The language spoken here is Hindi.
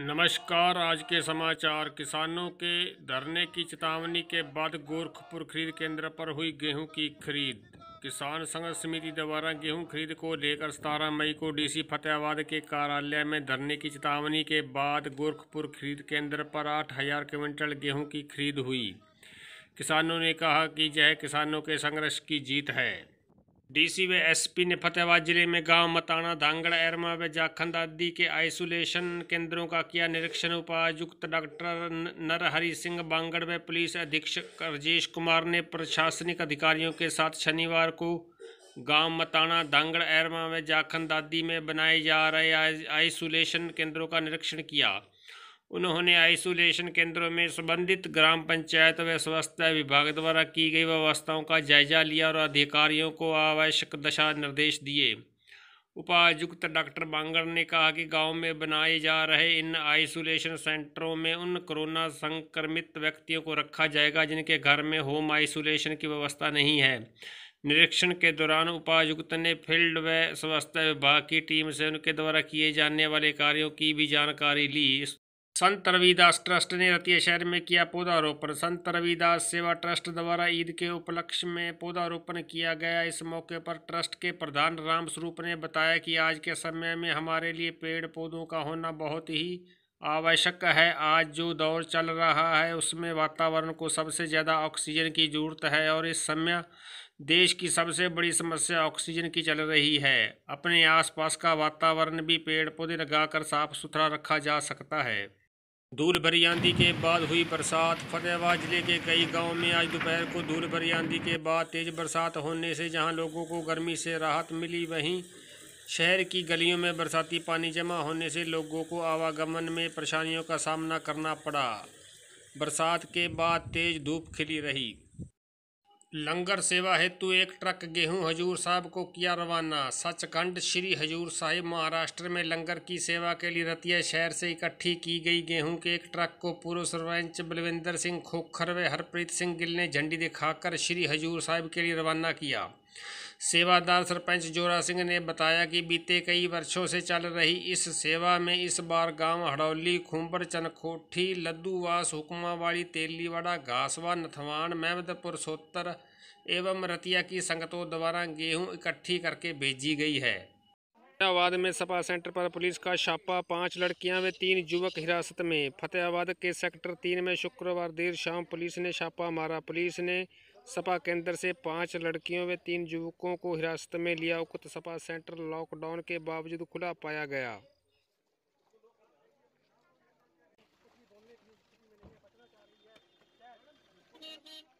नमस्कार आज के समाचार किसानों के धरने की चेतावनी के बाद गोरखपुर खरीद केंद्र पर हुई गेहूं की खरीद किसान संघर्ष समिति द्वारा गेहूं खरीद को लेकर सतारह मई को डीसी फतेहाबाद के कार्यालय में धरने की चेतावनी के बाद गोरखपुर खरीद केंद्र पर आठ हजार क्विंटल गेहूं की खरीद हुई किसानों ने कहा कि यह किसानों के संघर्ष की जीत है डीसी व एसपी ने फतेहाबाद जिले में गांव मताना धांगड़ एरमा व जाखंद आदि के आइसोलेशन केंद्रों का किया निरीक्षण उपायुक्त डॉक्टर नरहरि सिंह बांगड़ व पुलिस अधीक्षक राजेश कुमार ने प्रशासनिक अधिकारियों के साथ शनिवार को गांव मताना धांगड़ एरमा व जाखंद आदि में बनाए जा रहे आइसोलेशन केंद्रों का निरीक्षण किया उन्होंने आइसोलेशन केंद्रों में संबंधित ग्राम पंचायत व स्वास्थ्य विभाग द्वारा की गई व्यवस्थाओं का जायजा लिया और अधिकारियों को आवश्यक दशा निर्देश दिए उपायुक्त डॉक्टर बांगर ने कहा कि गांव में बनाए जा रहे इन आइसोलेशन सेंटरों में उन कोरोना संक्रमित व्यक्तियों को रखा जाएगा जिनके घर में होम आइसोलेशन की व्यवस्था नहीं है निरीक्षण के दौरान उपायुक्त ने फील्ड व स्वास्थ्य विभाग की टीम से उनके द्वारा किए जाने वाले कार्यों की भी जानकारी ली संत रविदास ट्रस्ट ने रतिया शहर में किया पौधारोपण संत रविदास सेवा ट्रस्ट द्वारा ईद के उपलक्ष्य में पौधारोपण किया गया इस मौके पर ट्रस्ट के प्रधान राम स्वरूप ने बताया कि आज के समय में हमारे लिए पेड़ पौधों का होना बहुत ही आवश्यक है आज जो दौर चल रहा है उसमें वातावरण को सबसे ज़्यादा ऑक्सीजन की ज़रूरत है और इस समय देश की सबसे बड़ी समस्या ऑक्सीजन की चल रही है अपने आसपास का वातावरण भी पेड़ पौधे लगाकर साफ सुथरा रखा जा सकता है धूल भरी आंधी के बाद हुई बरसात फतेहाबाद जिले के कई गांव में आज दोपहर को धूल भरी आंधी के बाद तेज़ बरसात होने से जहां लोगों को गर्मी से राहत मिली वहीं शहर की गलियों में बरसाती पानी जमा होने से लोगों को आवागमन में परेशानियों का सामना करना पड़ा बरसात के बाद तेज़ धूप खिली रही लंगर सेवा हेतु एक ट्रक गेहूं हजूर साहब को किया रवाना सचखंड श्री हजूर साहिब महाराष्ट्र में लंगर की सेवा के लिए रतिया शहर से इकट्ठी की गई गेहूं के एक ट्रक को पूर्व सरपंच बलविंदर सिंह खोखर व हरप्रीत सिंह गिल ने झंडी दिखाकर श्री हजूर साहिब के लिए रवाना किया सेवादार सरपंच जोरा सिंह ने बताया कि बीते कई वर्षों से चल रही इस सेवा में इस बार गांव हड़ौली खुम्बर चनखोठी लद्दूवास हुक्मावाड़ी तेलीवाड़ा घासवा नथवान महमदपुर सोत्तर एवं रतिया की संगतों द्वारा गेहूं इकट्ठी करके भेजी गई है फतेहाबाद में सपा सेंटर पर पुलिस का छापा पांच लड़कियां व तीन युवक हिरासत में फतेहाबाद के सेक्टर तीन में शुक्रवार देर शाम पुलिस ने छापा मारा पुलिस ने सपा केंद्र से पांच लड़कियों व तीन युवकों को हिरासत में लिया उक्त सपा सेंटर लॉकडाउन के बावजूद खुला पाया गया Thank you.